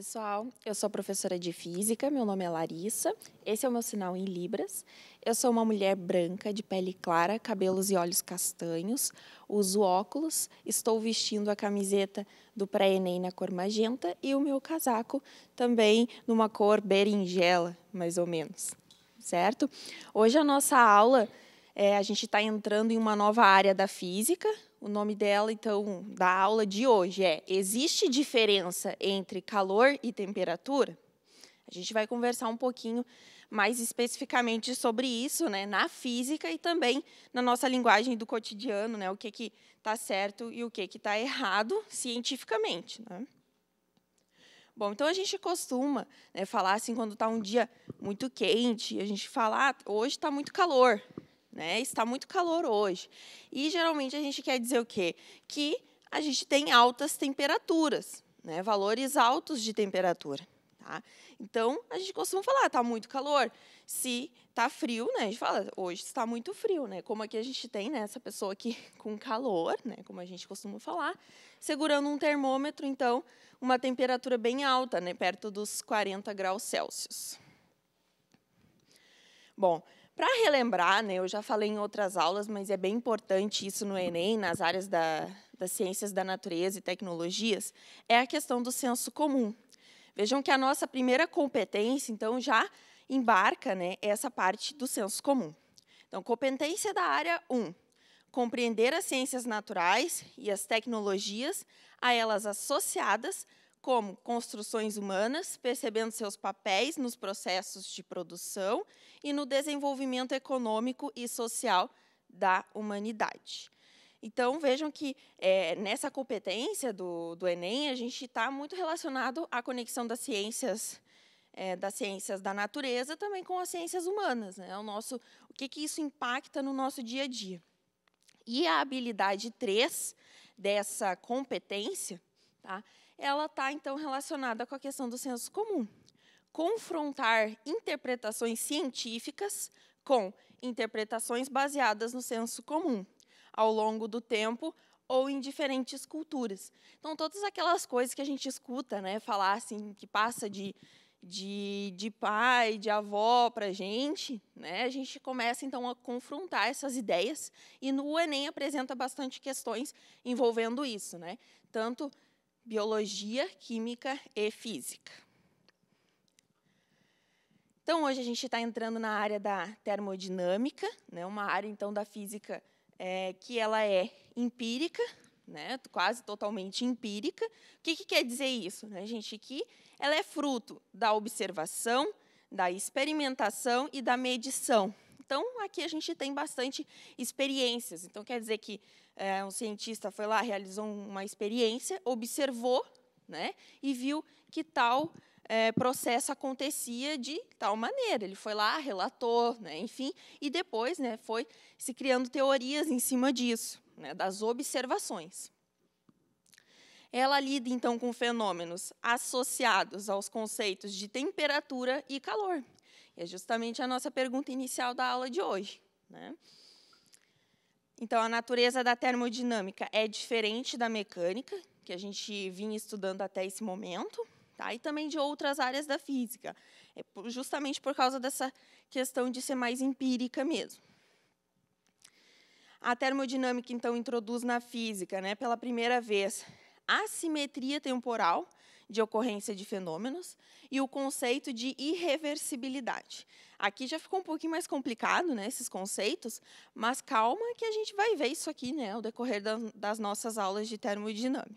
pessoal, eu sou professora de física, meu nome é Larissa, esse é o meu sinal em Libras. Eu sou uma mulher branca, de pele clara, cabelos e olhos castanhos, uso óculos, estou vestindo a camiseta do pré-ENEM na cor magenta e o meu casaco também numa cor berinjela, mais ou menos, certo? Hoje a nossa aula, é, a gente está entrando em uma nova área da física, o nome dela, então, da aula de hoje é Existe diferença entre calor e temperatura? A gente vai conversar um pouquinho mais especificamente sobre isso, né, na física e também na nossa linguagem do cotidiano, né, o que que está certo e o que que está errado cientificamente, né? Bom, então a gente costuma né, falar assim quando está um dia muito quente, a gente fala, ah, hoje está muito calor, né? Está muito calor hoje. E geralmente a gente quer dizer o quê? Que a gente tem altas temperaturas, né? Valores altos de temperatura. Tá? Então, a gente costuma falar, está muito calor. Se está frio, né? A gente fala, hoje está muito frio, né? Como aqui a gente tem né, essa pessoa aqui com calor, né? Como a gente costuma falar, segurando um termômetro, então, uma temperatura bem alta, né? Perto dos 40 graus Celsius. Bom, para relembrar, né, eu já falei em outras aulas, mas é bem importante isso no Enem, nas áreas da, das ciências da natureza e tecnologias, é a questão do senso comum. Vejam que a nossa primeira competência, então, já embarca né, essa parte do senso comum. Então, competência da área 1, compreender as ciências naturais e as tecnologias a elas associadas como construções humanas, percebendo seus papéis nos processos de produção e no desenvolvimento econômico e social da humanidade. Então, vejam que é, nessa competência do, do Enem, a gente está muito relacionado à conexão das ciências é, das ciências da natureza também com as ciências humanas. Né? O, nosso, o que, que isso impacta no nosso dia a dia. E a habilidade 3 dessa competência tá, ela está então relacionada com a questão do senso comum. Confrontar interpretações científicas com interpretações baseadas no senso comum, ao longo do tempo ou em diferentes culturas. Então, todas aquelas coisas que a gente escuta, né, falar assim, que passa de, de, de pai, de avó para a gente, né, a gente começa então a confrontar essas ideias e no Enem apresenta bastante questões envolvendo isso, né, tanto biologia, química e física. Então, hoje a gente está entrando na área da termodinâmica, né, uma área então da física é, que ela é empírica, né, quase totalmente empírica. O que, que quer dizer isso, né, gente? Que ela é fruto da observação, da experimentação e da medição. Então, aqui a gente tem bastante experiências. Então, quer dizer que é, um cientista foi lá, realizou uma experiência, observou né, e viu que tal é, processo acontecia de tal maneira. Ele foi lá, relatou, né, enfim, e depois né, foi se criando teorias em cima disso, né, das observações. Ela lida, então, com fenômenos associados aos conceitos de temperatura e calor. É justamente a nossa pergunta inicial da aula de hoje. Né? Então, a natureza da termodinâmica é diferente da mecânica, que a gente vinha estudando até esse momento, tá? e também de outras áreas da física, é justamente por causa dessa questão de ser mais empírica mesmo. A termodinâmica, então, introduz na física, né, pela primeira vez, a simetria temporal, de ocorrência de fenômenos e o conceito de irreversibilidade. Aqui já ficou um pouquinho mais complicado, né, esses conceitos, mas calma que a gente vai ver isso aqui, né, ao decorrer da, das nossas aulas de termodinâmica.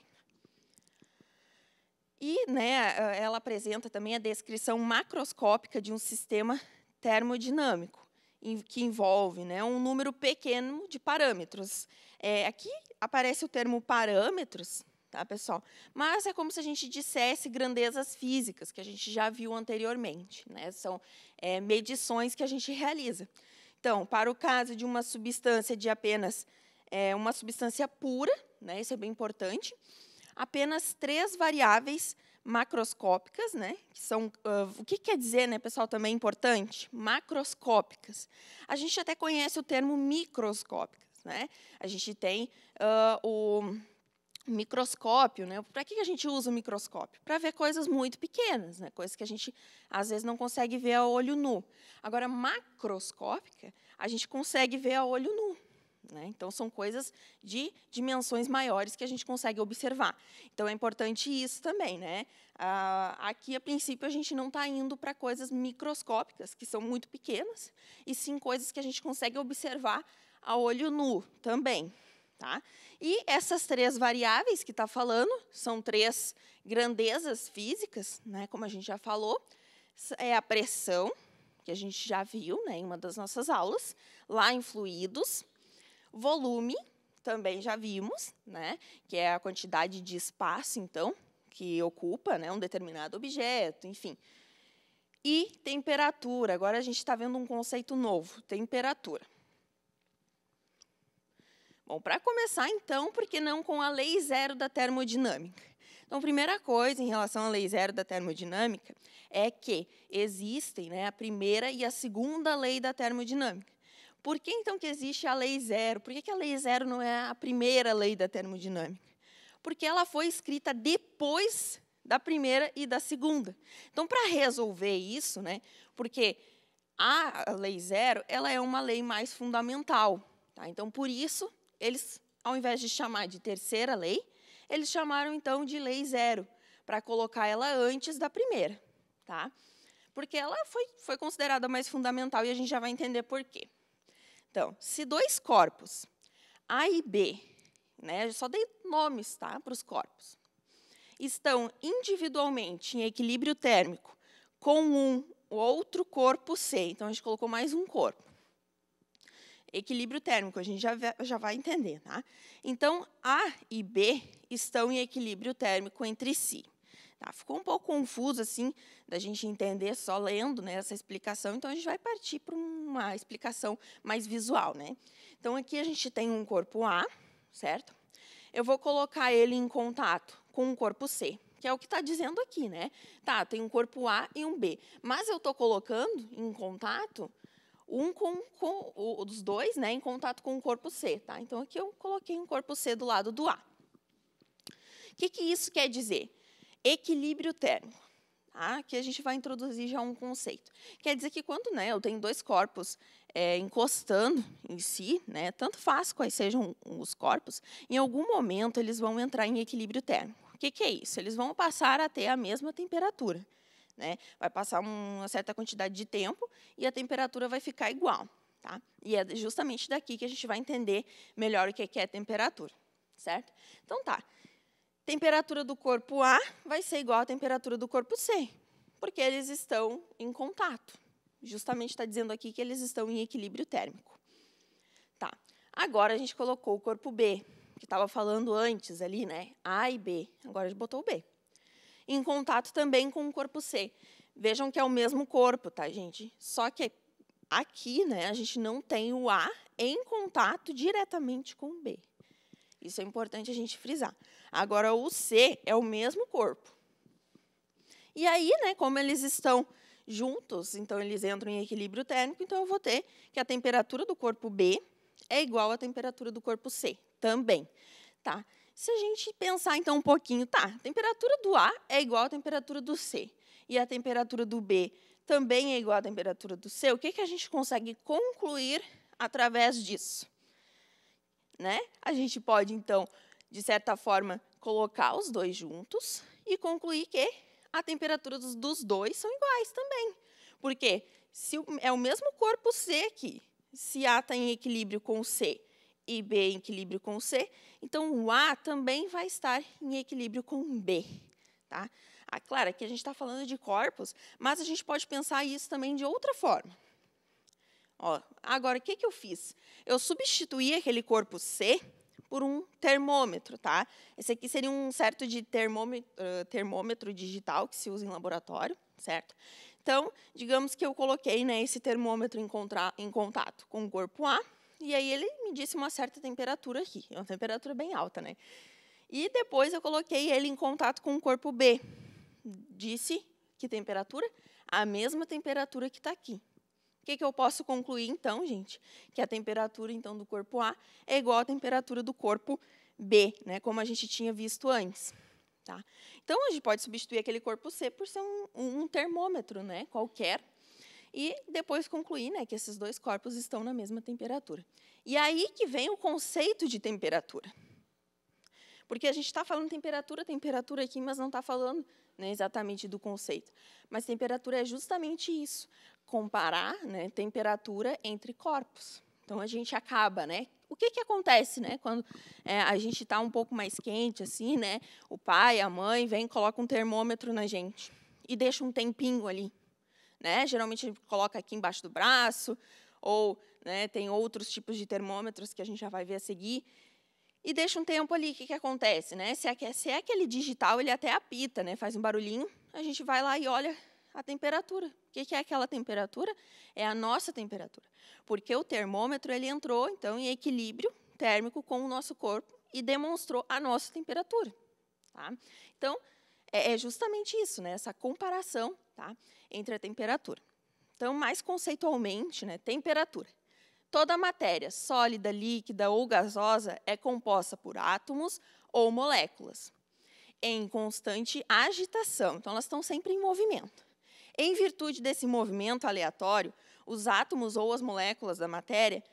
E, né, eh, ela apresenta também a descrição macroscópica de um sistema termodinâmico que envolve né, um número pequeno de parâmetros. É, aqui aparece o termo parâmetros, tá, pessoal? Mas é como se a gente dissesse grandezas físicas, que a gente já viu anteriormente. Né? São é, medições que a gente realiza. Então, para o caso de uma substância de apenas é, uma substância pura, né, isso é bem importante, apenas três variáveis macroscópicas, né? Que são uh, o que quer dizer, né, pessoal? Também é importante, macroscópicas. A gente até conhece o termo microscópicas, né? A gente tem uh, o microscópio, né? Para que a gente usa o microscópio? Para ver coisas muito pequenas, né? Coisas que a gente às vezes não consegue ver a olho nu. Agora, macroscópica, a gente consegue ver a olho nu. Né? Então, são coisas de dimensões maiores que a gente consegue observar. Então, é importante isso também. Né? Ah, aqui, a princípio, a gente não está indo para coisas microscópicas, que são muito pequenas, e sim coisas que a gente consegue observar a olho nu também. Tá? E essas três variáveis que está falando são três grandezas físicas, né, como a gente já falou, é a pressão, que a gente já viu né, em uma das nossas aulas, lá em fluidos, volume, também já vimos, né, que é a quantidade de espaço, então, que ocupa né, um determinado objeto, enfim. E temperatura, agora a gente está vendo um conceito novo, temperatura. Bom, para começar, então, por que não com a lei zero da termodinâmica? Então, primeira coisa em relação à lei zero da termodinâmica é que existem né, a primeira e a segunda lei da termodinâmica. Por que, então, que existe a lei zero? Por que, que a lei zero não é a primeira lei da termodinâmica? Porque ela foi escrita depois da primeira e da segunda. Então, para resolver isso, né, porque a lei zero ela é uma lei mais fundamental. Tá? Então, por isso, eles, ao invés de chamar de terceira lei, eles chamaram então de lei zero, para colocar ela antes da primeira. Tá? Porque ela foi, foi considerada mais fundamental e a gente já vai entender por quê. Então, se dois corpos, A e B, né, só dei nomes tá, para os corpos, estão individualmente em equilíbrio térmico com um outro corpo C, então a gente colocou mais um corpo, equilíbrio térmico, a gente já, já vai entender. Tá? Então, A e B estão em equilíbrio térmico entre si. Tá? Ficou um pouco confuso, assim, da gente entender só lendo né, essa explicação, então a gente vai partir para uma explicação mais visual. Né? Então, aqui a gente tem um corpo A, certo? Eu vou colocar ele em contato com o corpo C, que é o que está dizendo aqui, né? Tá, tem um corpo A e um B, mas eu estou colocando em contato um com, com os dois né, em contato com o corpo C. Tá? Então, aqui eu coloquei um corpo C do lado do A. O que, que isso quer dizer? Equilíbrio térmico. Tá? Aqui a gente vai introduzir já um conceito. Quer dizer que quando né, eu tenho dois corpos é, encostando em si, né, tanto faz quais sejam os corpos, em algum momento eles vão entrar em equilíbrio térmico. O que, que é isso? Eles vão passar a ter a mesma temperatura. Né? Vai passar uma certa quantidade de tempo e a temperatura vai ficar igual. Tá? E é justamente daqui que a gente vai entender melhor o que é, é temperatura. Certo? Então, tá. Temperatura do corpo A vai ser igual à temperatura do corpo C, porque eles estão em contato. Justamente está dizendo aqui que eles estão em equilíbrio térmico. Tá. Agora a gente colocou o corpo B, que estava falando antes ali, né? A e B. Agora a gente botou o B em contato também com o corpo C. Vejam que é o mesmo corpo, tá, gente? Só que aqui, né, a gente não tem o A em contato diretamente com o B. Isso é importante a gente frisar. Agora, o C é o mesmo corpo. E aí, né, como eles estão juntos, então eles entram em equilíbrio térmico, então eu vou ter que a temperatura do corpo B é igual à temperatura do corpo C também. Tá? Se a gente pensar então um pouquinho, tá, a temperatura do A é igual à temperatura do C, e a temperatura do B também é igual à temperatura do C, o que, que a gente consegue concluir através disso? Né? A gente pode, então, de certa forma, colocar os dois juntos e concluir que a temperatura dos dois são iguais também. Porque se é o mesmo corpo C aqui, se A está em equilíbrio com o C e B em equilíbrio com C, então o A também vai estar em equilíbrio com B. Tá? Ah, claro, aqui a gente está falando de corpos, mas a gente pode pensar isso também de outra forma. Ó, agora, o que, que eu fiz? Eu substituí aquele corpo C por um termômetro. Tá? Esse aqui seria um certo de termômetro, termômetro digital que se usa em laboratório, certo? Então, digamos que eu coloquei né, esse termômetro em, em contato com o corpo A, e aí ele me disse uma certa temperatura aqui, é uma temperatura bem alta, né? E depois eu coloquei ele em contato com o corpo B. Disse que temperatura? A mesma temperatura que está aqui. O que, que, eu posso concluir, então, gente? Que a temperatura, então, do corpo A é igual à temperatura do corpo B, né? como a gente tinha visto antes. Tá? Então, a gente pode substituir aquele corpo C por ser um, um termômetro né? qualquer, e depois concluir né, que esses dois corpos estão na mesma temperatura. E aí que vem o conceito de temperatura. Porque a gente está falando temperatura, temperatura aqui, mas não está falando né, exatamente do conceito. Mas temperatura é justamente isso, comparar né, temperatura entre corpos. Então a gente acaba, né? O que, que acontece, né? Quando é, a gente está um pouco mais quente, assim, né? O pai, a mãe vem, coloca um termômetro na gente e deixa um tempinho ali né? Geralmente a gente coloca aqui embaixo do braço, ou né, tem outros tipos de termômetros que a gente já vai ver a seguir. E deixa um tempo ali, o que, que acontece? Né? Se, é, se é aquele digital, ele até apita, né? faz um barulhinho, a gente vai lá e olha a temperatura. O que, que é aquela temperatura? É a nossa temperatura. Porque o termômetro ele entrou, então, em equilíbrio térmico com o nosso corpo e demonstrou a nossa temperatura. Tá? Então, é, é justamente isso, né? Essa comparação tá? entre a temperatura. Então, mais conceitualmente, né, temperatura. Toda matéria, sólida, líquida ou gasosa, é composta por átomos ou moléculas em constante agitação. Então, elas estão sempre em movimento. Em virtude desse movimento aleatório, os átomos ou as moléculas da matéria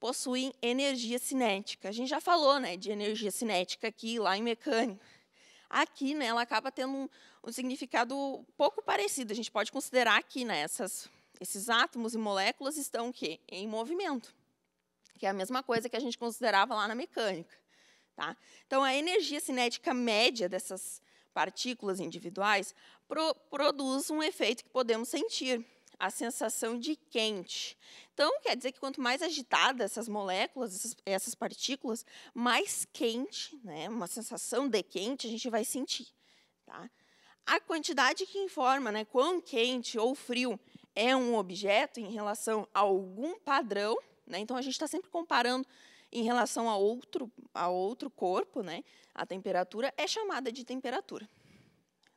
possuem energia cinética. A gente já falou né, de energia cinética aqui lá em mecânica aqui, né, ela acaba tendo um, um significado pouco parecido. A gente pode considerar que né, essas, esses átomos e moléculas estão que em movimento, que é a mesma coisa que a gente considerava lá na mecânica. Tá? Então, a energia cinética média dessas partículas individuais pro, produz um efeito que podemos sentir, a sensação de quente. Então, quer dizer que quanto mais agitada essas moléculas, essas, essas partículas, mais quente, né, uma sensação de quente a gente vai sentir. Tá? A quantidade que informa né, quão quente ou frio é um objeto em relação a algum padrão, né, então a gente está sempre comparando em relação a outro, a outro corpo, né, a temperatura é chamada de temperatura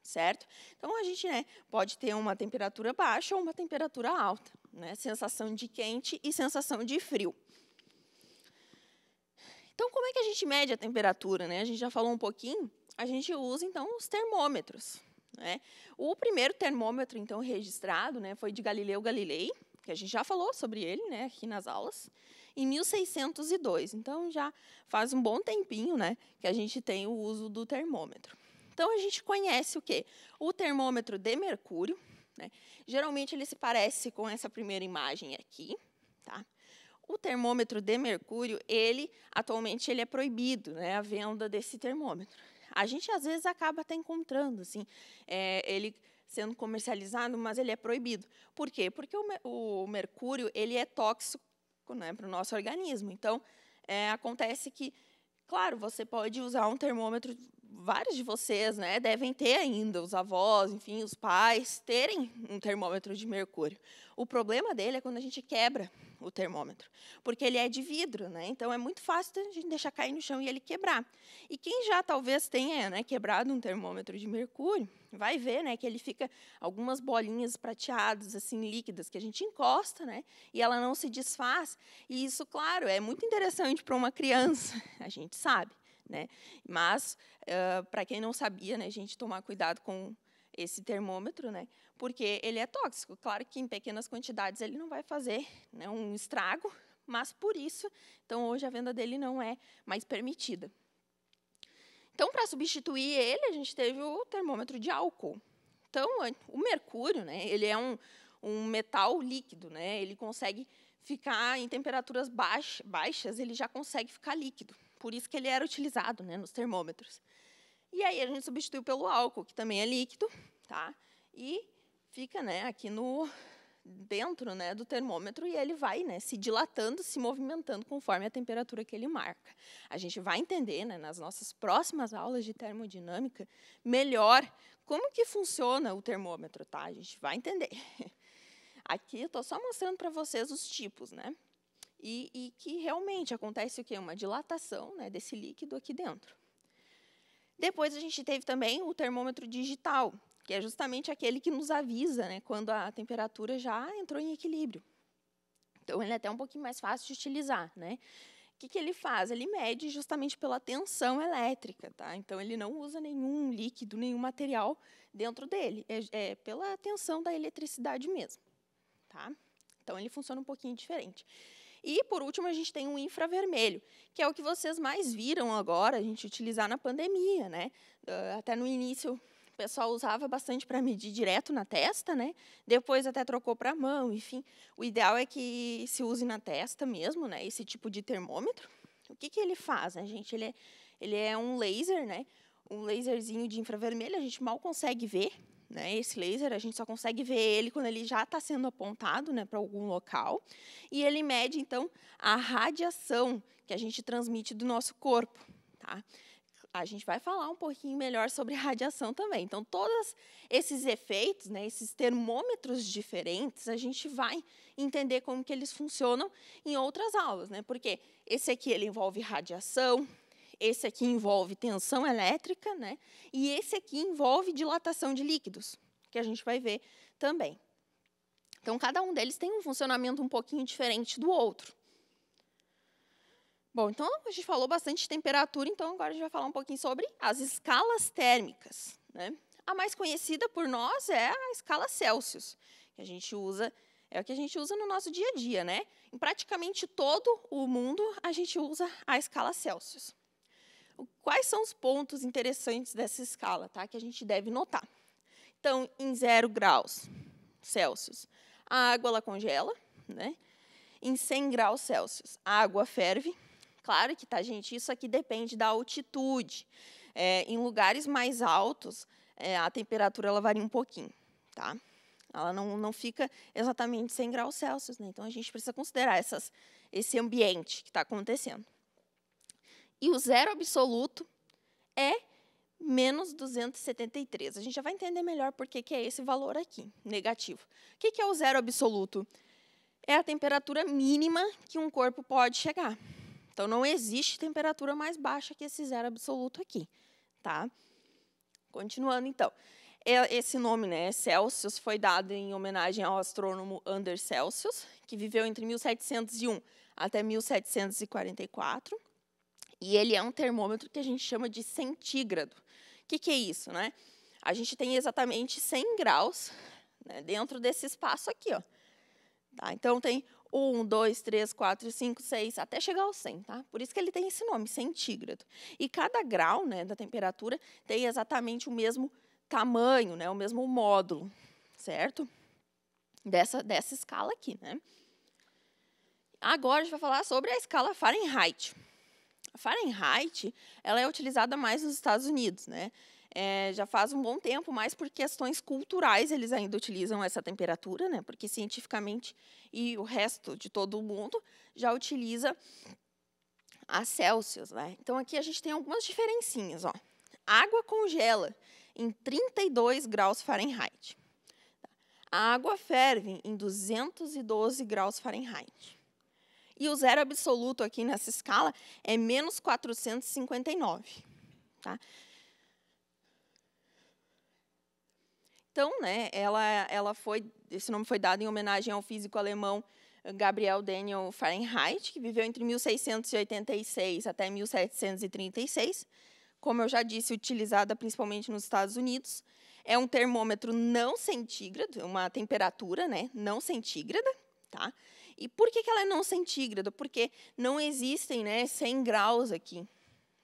certo? Então a gente né, pode ter uma temperatura baixa ou uma temperatura alta, né? Sensação de quente e sensação de frio. Então como é que a gente mede a temperatura? Né? A gente já falou um pouquinho. A gente usa então os termômetros. Né? O primeiro termômetro então registrado né, foi de Galileu Galilei, que a gente já falou sobre ele né, aqui nas aulas, em 1602. Então já faz um bom tempinho né, que a gente tem o uso do termômetro. Então, a gente conhece o quê? O termômetro de mercúrio. Né? Geralmente, ele se parece com essa primeira imagem aqui. Tá? O termômetro de mercúrio, ele atualmente ele é proibido, né, a venda desse termômetro. A gente às vezes acaba até encontrando, assim, é, ele sendo comercializado, mas ele é proibido. Por quê? Porque o, o mercúrio ele é tóxico né, para o nosso organismo. Então é, acontece que Claro, você pode usar um termômetro. Vários de vocês, né, devem ter ainda, os avós, enfim, os pais, terem um termômetro de mercúrio. O problema dele é quando a gente quebra o termômetro, porque ele é de vidro, né? Então é muito fácil a gente deixar cair no chão e ele quebrar. E quem já talvez tenha né, quebrado um termômetro de mercúrio, vai ver, né, que ele fica algumas bolinhas prateadas assim líquidas que a gente encosta, né? E ela não se desfaz. E isso, claro, é muito interessante para uma criança, a gente sabe, né? Mas uh, para quem não sabia, né, a gente tomar cuidado com esse termômetro, né? Porque ele é tóxico. Claro que em pequenas quantidades ele não vai fazer né, um estrago, mas por isso, então hoje a venda dele não é mais permitida. Então, para substituir ele, a gente teve o termômetro de álcool. Então, o mercúrio, né, ele é um, um metal líquido, né? Ele consegue ficar em temperaturas baixas, baixas, ele já consegue ficar líquido. Por isso que ele era utilizado, né, nos termômetros. E aí a gente substitui pelo álcool, que também é líquido, tá? E fica, né, aqui no dentro, né, do termômetro e ele vai, né, se dilatando, se movimentando conforme a temperatura que ele marca. A gente vai entender, né, nas nossas próximas aulas de termodinâmica, melhor como que funciona o termômetro, tá? A gente vai entender. Aqui eu estou só mostrando para vocês os tipos, né? E, e, que realmente acontece o quê? Uma dilatação né, desse líquido aqui dentro. Depois a gente teve também o termômetro digital, que é justamente aquele que nos avisa né, quando a temperatura já entrou em equilíbrio. Então, ele é até um pouquinho mais fácil de utilizar. Né? O que, que ele faz? Ele mede justamente pela tensão elétrica. Tá? Então, ele não usa nenhum líquido, nenhum material dentro dele. É, é pela tensão da eletricidade mesmo. Tá? Então, ele funciona um pouquinho diferente. E, por último, a gente tem o infravermelho, que é o que vocês mais viram agora a gente utilizar na pandemia. Né? Ah, até no início, o pessoal usava bastante para medir direto na testa, né? depois até trocou para a mão, enfim. O ideal é que se use na testa mesmo, né? esse tipo de termômetro. O que, que ele faz, né, gente? Ele é, ele é um laser, né? um laserzinho de infravermelho, a gente mal consegue ver, né? Esse laser, a gente só consegue ver ele quando ele já está sendo apontado né, para algum local. E ele mede, então, a radiação que a gente transmite do nosso corpo. Tá? a gente vai falar um pouquinho melhor sobre radiação também. Então, todos esses efeitos, né, esses termômetros diferentes, a gente vai entender como que eles funcionam em outras aulas, né? Porque esse aqui ele envolve radiação, esse aqui envolve tensão elétrica, né? E esse aqui envolve dilatação de líquidos, que a gente vai ver também. Então, cada um deles tem um funcionamento um pouquinho diferente do outro. Bom, então a gente falou bastante de temperatura, então agora a gente vai falar um pouquinho sobre as escalas térmicas. Né? A mais conhecida por nós é a escala Celsius, que a gente usa, é o que a gente usa no nosso dia a dia, né? Em praticamente todo o mundo a gente usa a escala Celsius quais são os pontos interessantes dessa escala tá, que a gente deve notar. Então, em zero graus Celsius, a água ela congela, né? Em 100 graus Celsius, a água ferve. Claro que, tá, gente, isso aqui depende da altitude. É, em lugares mais altos, é, a temperatura ela varia um pouquinho, tá? Ela não, não fica exatamente 100 graus Celsius, né? Então, a gente precisa considerar essas, esse ambiente que está acontecendo. E o zero absoluto é menos 273. A gente já vai entender melhor por que, que é esse valor aqui, negativo. O que, que é o zero absoluto? É a temperatura mínima que um corpo pode chegar. Então, não existe temperatura mais baixa que esse zero absoluto aqui. Tá? Continuando, então. É, esse nome, né, é Celsius, foi dado em homenagem ao astrônomo Anders Celsius, que viveu entre 1701 até 1744. E ele é um termômetro que a gente chama de centígrado. O que, que é isso? Né? A gente tem exatamente 100 graus né, dentro desse espaço aqui. Ó. Tá? Então, tem 1, 2, 3, 4, 5, 6, até chegar ao 100. Tá? Por isso que ele tem esse nome, centígrado. E cada grau né, da temperatura tem exatamente o mesmo tamanho, né, o mesmo módulo, certo? Dessa, dessa escala aqui. Né? Agora, a gente vai falar sobre a escala Fahrenheit. A Fahrenheit ela é utilizada mais nos Estados Unidos, né? É, já faz um bom tempo, mas por questões culturais eles ainda utilizam essa temperatura, né? Porque cientificamente e o resto de todo o mundo já utiliza a Celsius, né? Então aqui a gente tem algumas diferencinhas, ó. água congela em 32 graus Fahrenheit. Tá? A água ferve em 212 graus Fahrenheit. E o zero absoluto aqui nessa escala é menos 459. Tá? Então, né, ela, ela foi, esse nome foi dado em homenagem ao físico alemão eh, Gabriel Daniel Fahrenheit, que viveu entre 1686 até 1736. Como eu já disse, utilizada principalmente nos Estados Unidos. É um termômetro não centígrado, é uma temperatura né, não centígrada. Tá? E por que, que ela é não centígrada? Porque não existem né, 100 graus aqui.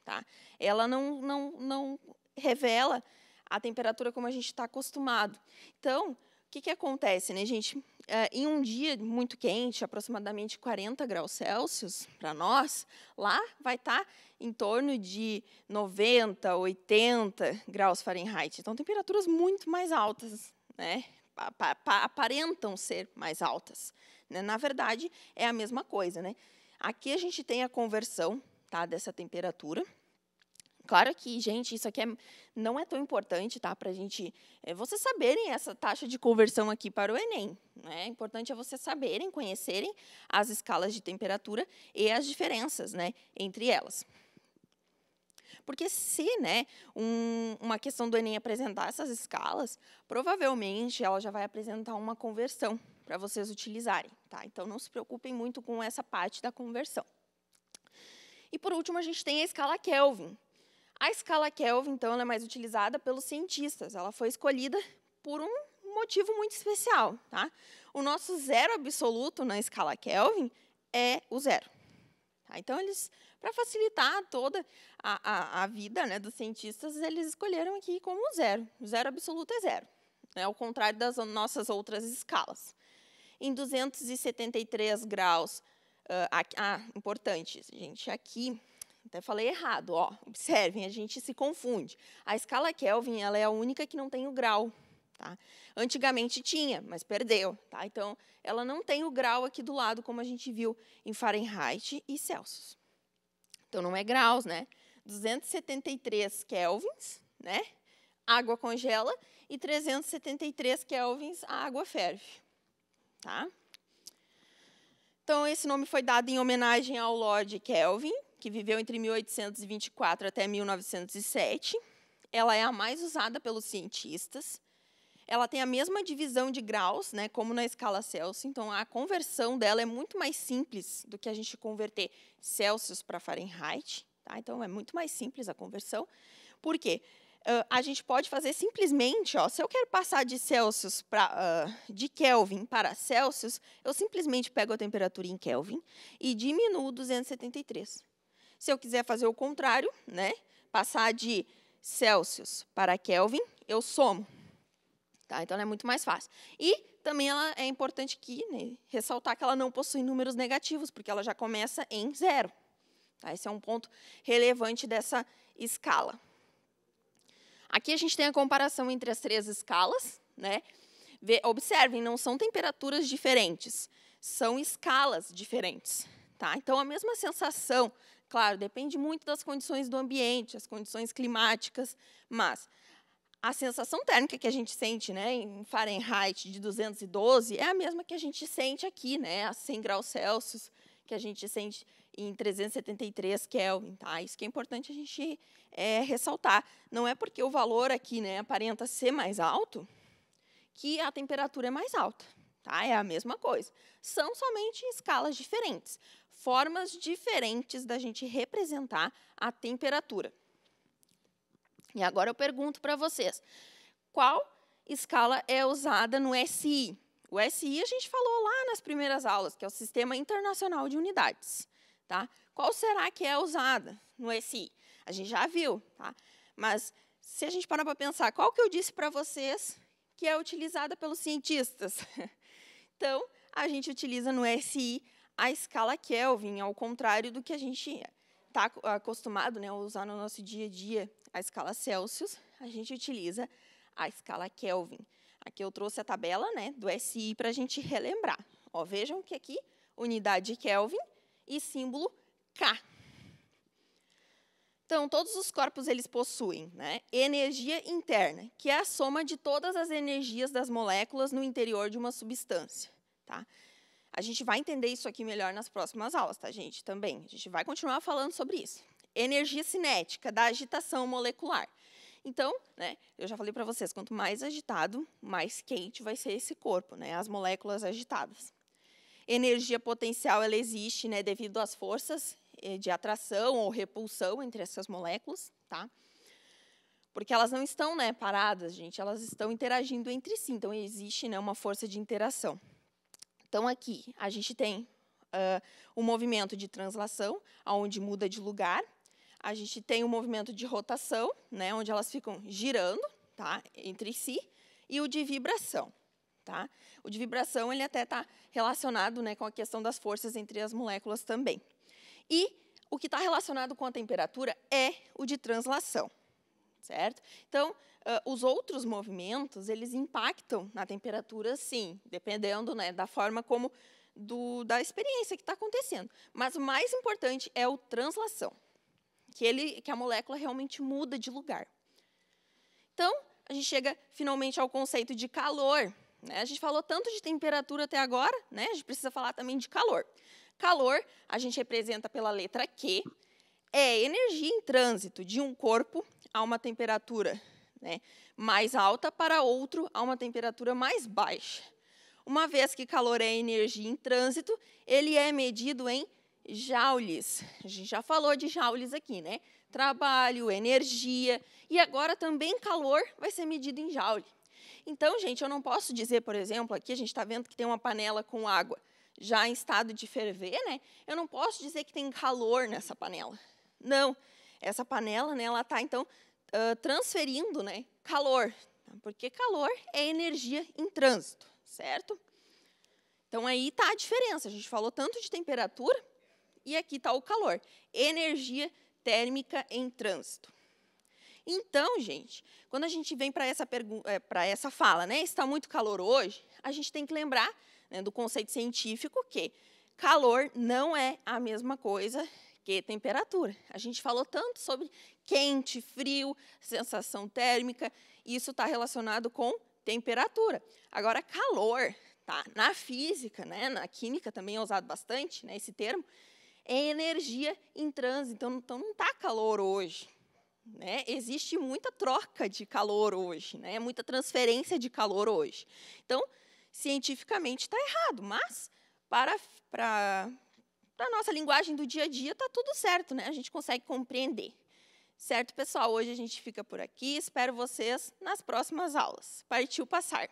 Tá? Ela não, não, não revela a temperatura como a gente está acostumado. Então, o que, que acontece, né, gente? É, em um dia muito quente, aproximadamente 40 graus Celsius, para nós, lá vai estar tá em torno de 90, 80 graus Fahrenheit. Então, temperaturas muito mais altas, né? aparentam ser mais altas. Né? Na verdade, é a mesma coisa. Né? Aqui a gente tem a conversão tá, dessa temperatura. Claro que, gente, isso aqui é, não é tão importante, tá? Para a gente. É, vocês saberem essa taxa de conversão aqui para o Enem. Né? O é importante é vocês saberem, conhecerem as escalas de temperatura e as diferenças né, entre elas. Porque se né, um, uma questão do Enem apresentar essas escalas, provavelmente ela já vai apresentar uma conversão para vocês utilizarem. Tá? Então, não se preocupem muito com essa parte da conversão. E, por último, a gente tem a escala Kelvin. A escala Kelvin, então, ela é mais utilizada pelos cientistas. Ela foi escolhida por um motivo muito especial. Tá? O nosso zero absoluto na escala Kelvin é o zero. Tá? Então, eles, para facilitar toda a, a, a vida né, dos cientistas, eles escolheram aqui como zero. O zero absoluto é zero, né, ao contrário das nossas outras escalas em 273 graus. Ah, ah, importante, gente, aqui até falei errado, ó. Observem, a gente se confunde. A escala Kelvin, ela é a única que não tem o grau, tá? Antigamente tinha, mas perdeu, tá? Então, ela não tem o grau aqui do lado como a gente viu em Fahrenheit e Celsius. Então não é graus, né? 273 kelvins, né? Água congela e 373 kelvins a água ferve. Tá? Então, esse nome foi dado em homenagem ao Lord Kelvin, que viveu entre 1824 até 1907. Ela é a mais usada pelos cientistas. Ela tem a mesma divisão de graus, né, como na escala Celsius, então a conversão dela é muito mais simples do que a gente converter Celsius para Fahrenheit. Tá? Então, é muito mais simples a conversão. Por quê? Uh, a gente pode fazer simplesmente, ó, se eu quero passar de Celsius para uh, de Kelvin para Celsius, eu simplesmente pego a temperatura em Kelvin e diminuo 273. Se eu quiser fazer o contrário, né, passar de Celsius para Kelvin, eu somo. Tá? Então, ela é muito mais fácil. E também ela é importante que né, ressaltar que ela não possui números negativos, porque ela já começa em zero. Tá? Esse é um ponto relevante dessa escala. Aqui a gente tem a comparação entre as três escalas. Né? observem, não são temperaturas diferentes, são escalas diferentes. Tá? Então, a mesma sensação, claro, depende muito das condições do ambiente, as condições climáticas, mas a sensação térmica que a gente sente né, em Fahrenheit de 212 é a mesma que a gente sente aqui, né, a 100 graus Celsius, que a gente sente em 373 Kelvin, tá? Isso que é importante a gente é, ressaltar. Não é porque o valor aqui, né, aparenta ser mais alto que a temperatura é mais alta, tá? É a mesma coisa. São somente escalas diferentes, formas diferentes da gente representar a temperatura. E agora eu pergunto para vocês, qual escala é usada no SI? O SI a gente falou lá nas primeiras aulas, que é o Sistema Internacional de Unidades. Tá? Qual será que é usada no SI? A gente já viu, tá? mas se a gente parar para pensar, qual que eu disse para vocês que é utilizada pelos cientistas? então, a gente utiliza no SI a escala Kelvin, ao contrário do que a gente está acostumado né, a usar no nosso dia a dia, a escala Celsius, a gente utiliza a escala Kelvin. Aqui eu trouxe a tabela né, do SI para a gente relembrar. Ó, vejam que aqui, unidade Kelvin, e símbolo K. Então, todos os corpos eles possuem né, energia interna, que é a soma de todas as energias das moléculas no interior de uma substância. Tá? A gente vai entender isso aqui melhor nas próximas aulas, tá, gente? Também. A gente vai continuar falando sobre isso. Energia cinética da agitação molecular. Então, né, eu já falei para vocês, quanto mais agitado, mais quente vai ser esse corpo, né, as moléculas agitadas energia potencial ela existe né, devido às forças eh, de atração ou repulsão entre essas moléculas, tá? Porque elas não estão né, paradas, gente, elas estão interagindo entre si, então existe né, uma força de interação. Então, aqui, a gente tem uh, o movimento de translação, onde muda de lugar, a gente tem o movimento de rotação, né, onde elas ficam girando tá, entre si, e o de vibração. Tá? O de vibração ele até está relacionado né, com a questão das forças entre as moléculas também. E o que está relacionado com a temperatura é o de translação, certo? Então, uh, os outros movimentos, eles impactam na temperatura, sim, dependendo né, da forma como, do, da experiência que está acontecendo. Mas o mais importante é o translação, que, ele, que a molécula realmente muda de lugar. Então, a gente chega finalmente ao conceito de calor, né? A gente falou tanto de temperatura até agora, né? a gente precisa falar também de calor. Calor, a gente representa pela letra Q, é energia em trânsito de um corpo a uma temperatura né, mais alta para outro a uma temperatura mais baixa. Uma vez que calor é energia em trânsito, ele é medido em joules. A gente já falou de joules aqui, né? Trabalho, energia e agora também calor vai ser medido em joule. Então, gente, eu não posso dizer, por exemplo, aqui a gente está vendo que tem uma panela com água já em estado de ferver, né? Eu não posso dizer que tem calor nessa panela. Não, essa panela, né, ela está então transferindo, né, calor, porque calor é energia em trânsito, certo? Então aí está a diferença. A gente falou tanto de temperatura e aqui está o calor, energia térmica em trânsito. Então, gente, quando a gente vem para essa, para é, essa fala, né, está muito calor hoje, a gente tem que lembrar né, do conceito científico que calor não é a mesma coisa que temperatura. A gente falou tanto sobre quente, frio, sensação térmica, isso está relacionado com temperatura. Agora, calor, tá? Na física, né, na química também é usado bastante, né, esse termo, é energia em trânsito. Então, então não está calor hoje, né? Existe muita troca de calor hoje, né? muita transferência de calor hoje. Então, cientificamente está errado, mas para, para, para a nossa linguagem do dia a dia está tudo certo, né? a gente consegue compreender. Certo, pessoal? Hoje a gente fica por aqui. Espero vocês nas próximas aulas. Partiu passar!